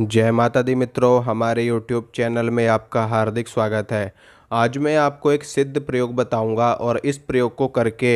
जय माता दी मित्रों हमारे YouTube चैनल में आपका हार्दिक स्वागत है आज मैं आपको एक सिद्ध प्रयोग बताऊंगा और इस प्रयोग को करके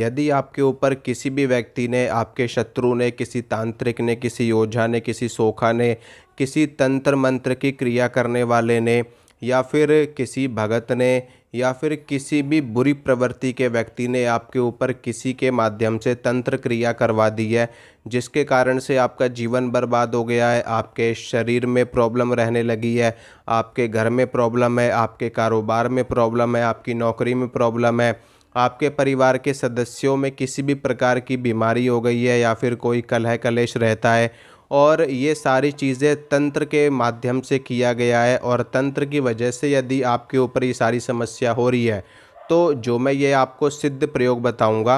यदि आपके ऊपर किसी भी व्यक्ति ने आपके शत्रु ने किसी तांत्रिक ने किसी योद्धा ने किसी सोखा ने किसी तंत्र मंत्र की क्रिया करने वाले ने या फिर किसी भगत ने या फिर किसी भी बुरी प्रवृत्ति के व्यक्ति ने आपके ऊपर किसी के माध्यम से तंत्र क्रिया करवा दी है जिसके कारण से आपका जीवन बर्बाद हो गया है आपके शरीर में प्रॉब्लम रहने लगी है आपके घर में प्रॉब्लम है आपके कारोबार में प्रॉब्लम है आपकी नौकरी में प्रॉब्लम है आपके परिवार के सदस्यों में किसी भी प्रकार की बीमारी हो गई है या फिर कोई कलह कलेश रहता है और ये सारी चीज़ें तंत्र के माध्यम से किया गया है और तंत्र की वजह से यदि आपके ऊपर ये सारी समस्या हो रही है तो जो मैं ये आपको सिद्ध प्रयोग बताऊंगा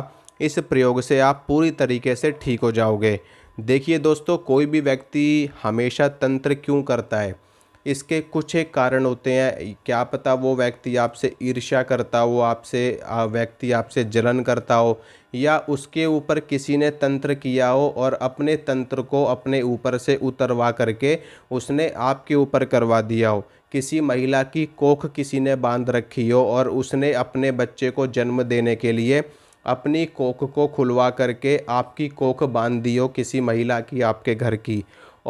इस प्रयोग से आप पूरी तरीके से ठीक हो जाओगे देखिए दोस्तों कोई भी व्यक्ति हमेशा तंत्र क्यों करता है इसके कुछ एक कारण होते हैं क्या पता वो व्यक्ति आपसे ईर्ष्या करता हो आपसे व्यक्ति आपसे जलन करता हो या उसके ऊपर किसी ने तंत्र किया हो और अपने तंत्र को अपने ऊपर से उतरवा करके उसने आपके ऊपर करवा दिया हो किसी महिला की कोख किसी ने बांध रखी हो और उसने अपने बच्चे को जन्म देने के लिए अपनी कोख को खुलवा करके आपकी कोख बांध दी हो किसी महिला की आपके घर की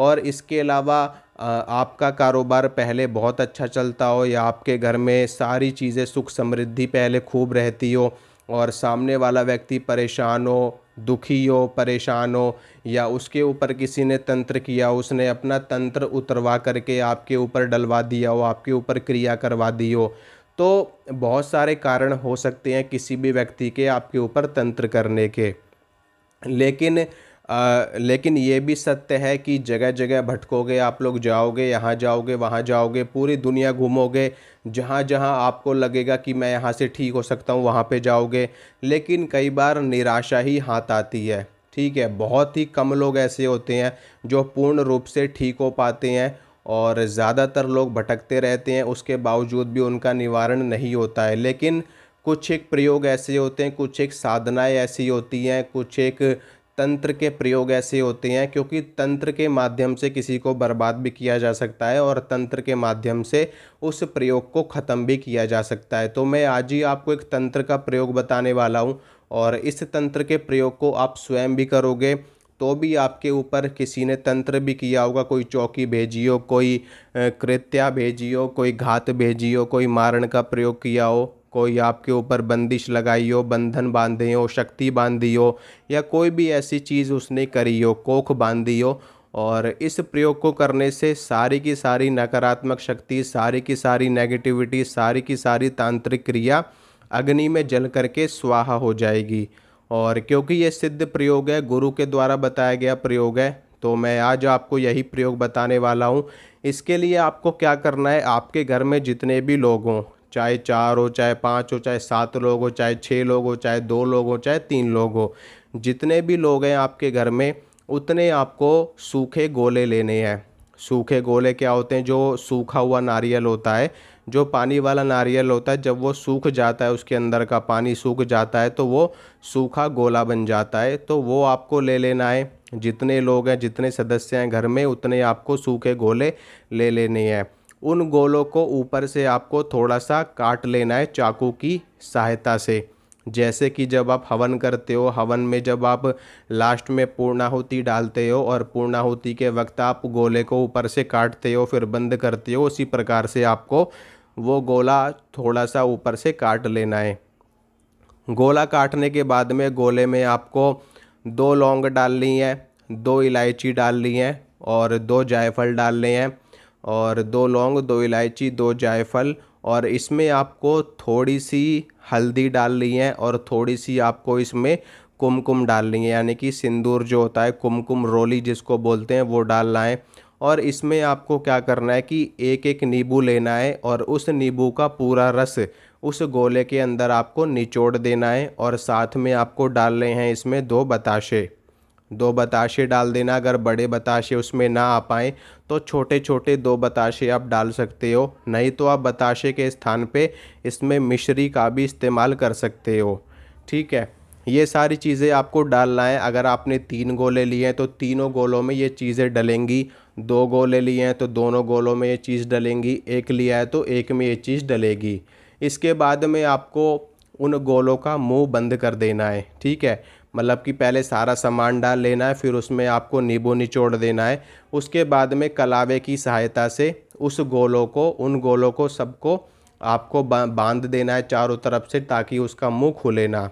और इसके अलावा आपका कारोबार पहले बहुत अच्छा चलता हो या आपके घर में सारी चीज़ें सुख समृद्धि पहले खूब रहती हो और सामने वाला व्यक्ति परेशान हो दुखी हो परेशान हो या उसके ऊपर किसी ने तंत्र किया उसने अपना तंत्र उतरवा करके आपके ऊपर डलवा दिया हो आपके ऊपर क्रिया करवा दी हो तो बहुत सारे कारण हो सकते हैं किसी भी व्यक्ति के आपके ऊपर तंत्र करने के लेकिन आ, लेकिन ये भी सत्य है कि जगह जगह भटकोगे आप लोग जाओगे यहाँ जाओगे वहाँ जाओगे पूरी दुनिया घूमोगे जहाँ जहाँ आपको लगेगा कि मैं यहाँ से ठीक हो सकता हूँ वहाँ पे जाओगे लेकिन कई बार निराशा ही हाथ आती है ठीक है बहुत ही कम लोग ऐसे होते हैं जो पूर्ण रूप से ठीक हो पाते हैं और ज़्यादातर लोग भटकते रहते हैं उसके बावजूद भी उनका निवारण नहीं होता है लेकिन कुछ एक प्रयोग ऐसे होते हैं कुछ एक साधनाएं ऐसी होती हैं कुछ एक तंत्र के प्रयोग ऐसे होते हैं क्योंकि तंत्र के माध्यम से किसी को बर्बाद भी किया जा सकता है और तंत्र के माध्यम से उस प्रयोग को ख़त्म भी किया जा सकता है तो मैं आज ही आपको एक तंत्र का प्रयोग बताने वाला हूँ और इस तंत्र के प्रयोग को आप स्वयं भी करोगे तो भी आपके ऊपर किसी ने तंत्र भी किया होगा कोई चौकी भेजी हो कोई कृत्या भेजी हो कोई घात भेजी हो कोई मारण का प्रयोग किया हो कोई आपके ऊपर बंदिश लगाई हो बंधन बांधे हो शक्ति बांधी हो या कोई भी ऐसी चीज़ उसने करी हो कोख बांधी हो और इस प्रयोग को करने से सारी की सारी नकारात्मक शक्ति सारी की सारी नेगेटिविटी सारी की सारी तांत्रिक क्रिया अग्नि में जल करके स्वाहा हो जाएगी और क्योंकि ये सिद्ध प्रयोग है गुरु के द्वारा बताया गया प्रयोग है तो मैं आज आपको यही प्रयोग बताने वाला हूँ इसके लिए आपको क्या करना है आपके घर में जितने भी लोग हों चाहे चार हो चाहे पाँच हो चाहे सात लोग हो चाहे छः लोग हो चाहे दो लोग हो चाहे तीन लोग हो जितने भी लोग हैं आपके घर में उतने आपको सूखे गोले लेने हैं सूखे गोले क्या होते हैं जो सूखा हुआ नारियल होता है जो पानी वाला नारियल होता है जब वो सूख जाता है उसके अंदर का पानी सूख जाता है तो वो सूखा गोला बन जाता है तो वो आपको ले लेना है जितने लोग हैं जितने सदस्य हैं घर में उतने आपको सूखे गोले ले लेने हैं उन गोलों को ऊपर से आपको थोड़ा सा काट लेना है चाकू की सहायता से जैसे कि जब आप हवन करते हो हवन में जब आप लास्ट में पूर्णाहुति डालते हो और पूर्णाहुति के वक्त आप गोले को ऊपर से काटते हो फिर बंद करते हो उसी प्रकार से आपको वो गोला थोड़ा सा ऊपर से काट लेना है गोला काटने के बाद में गोले में आपको दो लौंग डालनी है दो इलायची डालनी है और दो जायफल डालने हैं और दो लौंग दो इलायची दो जायफल और इसमें आपको थोड़ी सी हल्दी डालनी है और थोड़ी सी आपको इसमें कुमकुम डालनी है यानी कि सिंदूर जो होता है कुमकुम रोली जिसको बोलते हैं वो डालना है और इसमें आपको क्या करना है कि एक एक नींबू लेना है और उस नींबू का पूरा रस उस गोले के अंदर आपको निचोड़ देना है और साथ में आपको डालने हैं इसमें दो बताशे दो बताशे डाल देना अगर बड़े बताशे उसमें ना आ पाएँ तो छोटे छोटे दो बताशे आप डाल सकते हो नहीं तो आप बताशे के स्थान पे इसमें मिश्री का भी इस्तेमाल कर सकते हो ठीक है ये सारी चीज़ें आपको डालना है अगर आपने तीन गोले लिए हैं तो तीनों गोलों में ये चीज़ें डलेंगी दो गोले लिए हैं तो दोनों गोलों में ये चीज़ डलेंगी एक लिया है तो एक में ये चीज़ डलेगी इसके बाद में आपको उन गोलों का मुंह बंद कर देना है ठीक है मतलब कि पहले सारा सामान डाल लेना है फिर उसमें आपको नींबू निचोड़ देना है उसके बाद में कलावे की सहायता से उस गोलों को उन गोलों को सबको आपको बांध देना है चारों तरफ से ताकि उसका मुंह खुले ना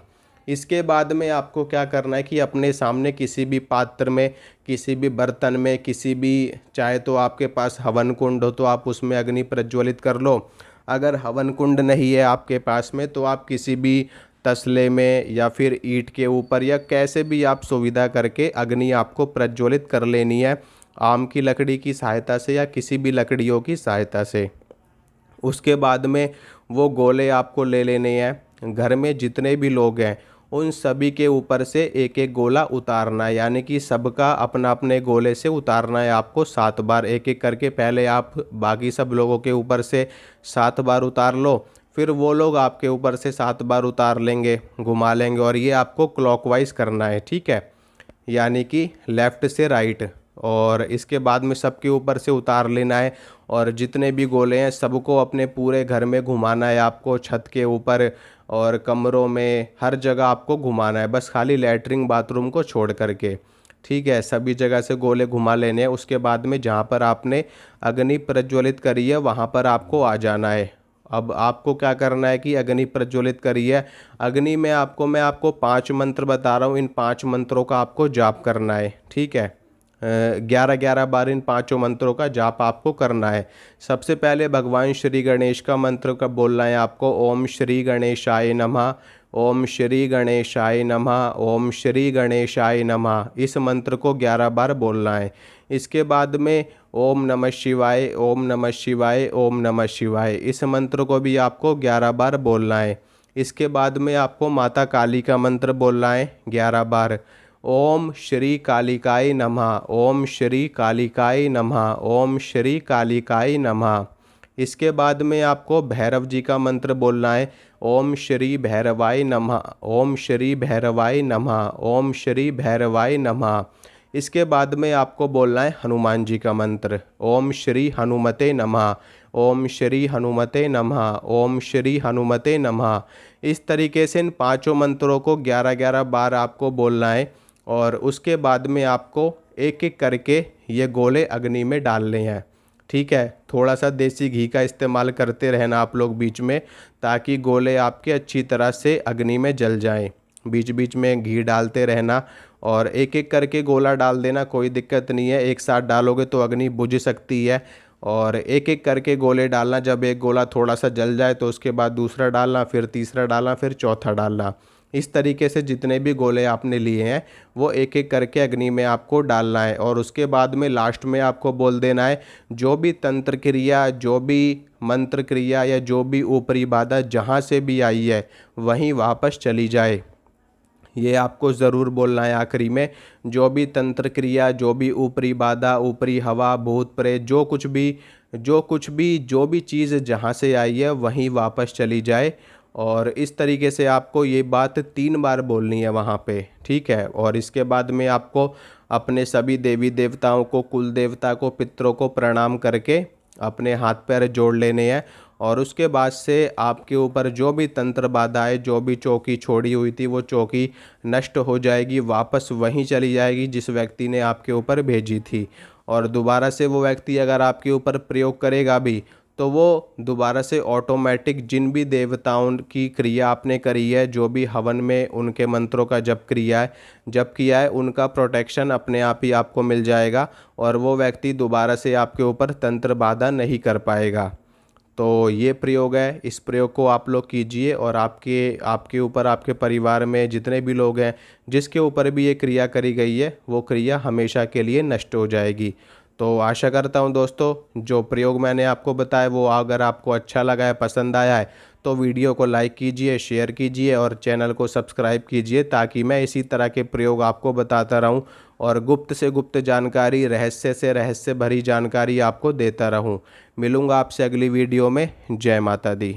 इसके बाद में आपको क्या करना है कि अपने सामने किसी भी पात्र में किसी भी बर्तन में किसी भी चाहे तो आपके पास हवन कुंड हो तो आप उसमें अग्नि प्रज्वलित कर लो अगर हवन कुंड नहीं है आपके पास में तो आप किसी भी तसले में या फिर ईट के ऊपर या कैसे भी आप सुविधा करके अग्नि आपको प्रज्वलित कर लेनी है आम की लकड़ी की सहायता से या किसी भी लकड़ियों की सहायता से उसके बाद में वो गोले आपको ले लेने हैं घर में जितने भी लोग हैं उन सभी के ऊपर से एक एक गोला उतारना है यानी कि सबका अपना अपने गोले से उतारना है आपको सात बार एक एक करके पहले आप बाकी सब लोगों के ऊपर से सात बार उतार लो फिर वो लोग आपके ऊपर से सात बार उतार लेंगे घुमा लेंगे और ये आपको क्लॉकवाइज करना है ठीक है यानी कि लेफ़्ट से राइट और इसके बाद में सबके ऊपर से उतार लेना है और जितने भी गोले हैं सबको अपने पूरे घर में घुमाना है आपको छत के ऊपर और कमरों में हर जगह आपको घुमाना है बस खाली लेटरिन बाथरूम को छोड़ करके ठीक है सभी जगह से गोले घुमा लेने हैं उसके बाद में जहाँ पर आपने अग्नि प्रज्वलित करी है वहाँ पर आपको आ जाना है अब आपको क्या करना है कि अग्नि प्रज्वलित करिए अग्नि में आपको मैं आपको पांच मंत्र बता रहा हूँ इन पांच मंत्रों का आपको जाप करना है ठीक है ग्यारह ग्यारह बार इन पांचों मंत्रों का जाप आपको करना है सबसे पहले भगवान श्री गणेश का मंत्र का बोलना है आपको ओम श्री गणेश आय ओम श्री गणेश नमः ओम श्री गणेश आय इस मंत्र को ग्यारह बार बोलना है इसके बाद में ओम नमः शिवाय ओम नमः शिवाय ओम नमः शिवाय इस मंत्र को भी आपको ग्यारह बार बोलना है इसके बाद में आपको माता काली का मंत्र बोलना है ग्यारह बार ओम श्री कालिकाई नमः ओम श्री कालिकाई नमः ओम श्री कालिकाई नमः इसके बाद में आपको भैरव जी का मंत्र बोलना है ओम श्री भैरवाई नमः ओम श्री भैरवाय नमः ओम श्री भैरवाय नमः इसके बाद में आपको बोलना है हनुमान जी का मंत्र ओम श्री हनुमते नमः ओम श्री हनुमते नमः ओम श्री हनुमते नमः इस तरीके से इन पांचों मंत्रों को ग्यारह ग्यारह बार आपको बोलना है और उसके बाद में आपको एक एक करके ये गोले अग्नि में डालने हैं ठीक है थोड़ा सा देसी घी का इस्तेमाल करते रहना आप लोग बीच में ताकि गोले आपके अच्छी तरह से अग्नि में जल जाएं बीच बीच में घी डालते रहना और एक एक करके गोला डाल देना कोई दिक्कत नहीं है एक साथ डालोगे तो अग्नि बुझ सकती है और एक एक करके गोले डालना जब एक गोला थोड़ा सा जल जाए तो उसके बाद दूसरा डालना फिर तीसरा डालना फिर चौथा डालना इस तरीके से जितने भी गोले आपने लिए हैं वो एक एक करके अग्नि में आपको डालना है और उसके बाद में लास्ट में आपको बोल देना है जो भी तंत्र क्रिया जो भी मंत्र क्रिया या जो भी ऊपरी बाधा जहाँ से भी आई है वहीं वापस चली जाए ये आपको ज़रूर बोलना है आखिरी में जो भी तंत्र क्रिया जो भी ऊपरी बाधा ऊपरी हवा भूत प्रेत जो कुछ भी जो कुछ भी जो भी चीज़ जहाँ से आई है वहीं वापस चली जाए और इस तरीके से आपको ये बात तीन बार बोलनी है वहाँ पे ठीक है और इसके बाद में आपको अपने सभी देवी देवताओं को कुल देवता को पितरों को प्रणाम करके अपने हाथ पैर जोड़ लेने हैं और उसके बाद से आपके ऊपर जो भी तंत्र बाधाएँ जो भी चौकी छोड़ी हुई थी वो चौकी नष्ट हो जाएगी वापस वहीं चली जाएगी जिस व्यक्ति ने आपके ऊपर भेजी थी और दोबारा से वो व्यक्ति अगर आपके ऊपर प्रयोग करेगा भी तो वो दोबारा से ऑटोमेटिक जिन भी देवताओं की क्रिया आपने करी है जो भी हवन में उनके मंत्रों का जप क्रिया है जप किया है उनका प्रोटेक्शन अपने आप ही आपको मिल जाएगा और वो व्यक्ति दोबारा से आपके ऊपर तंत्र बाधा नहीं कर पाएगा तो ये प्रयोग है इस प्रयोग को आप लोग कीजिए और आपके आपके ऊपर आपके परिवार में जितने भी लोग हैं जिसके ऊपर भी ये क्रिया करी गई है वो क्रिया हमेशा के लिए नष्ट हो जाएगी तो आशा करता हूँ दोस्तों जो प्रयोग मैंने आपको बताया वो अगर आपको अच्छा लगा है पसंद आया है तो वीडियो को लाइक कीजिए शेयर कीजिए और चैनल को सब्सक्राइब कीजिए ताकि मैं इसी तरह के प्रयोग आपको बताता रहूं और गुप्त से गुप्त जानकारी रहस्य से रहस्य भरी जानकारी आपको देता रहूं मिलूंगा आपसे अगली वीडियो में जय माता दी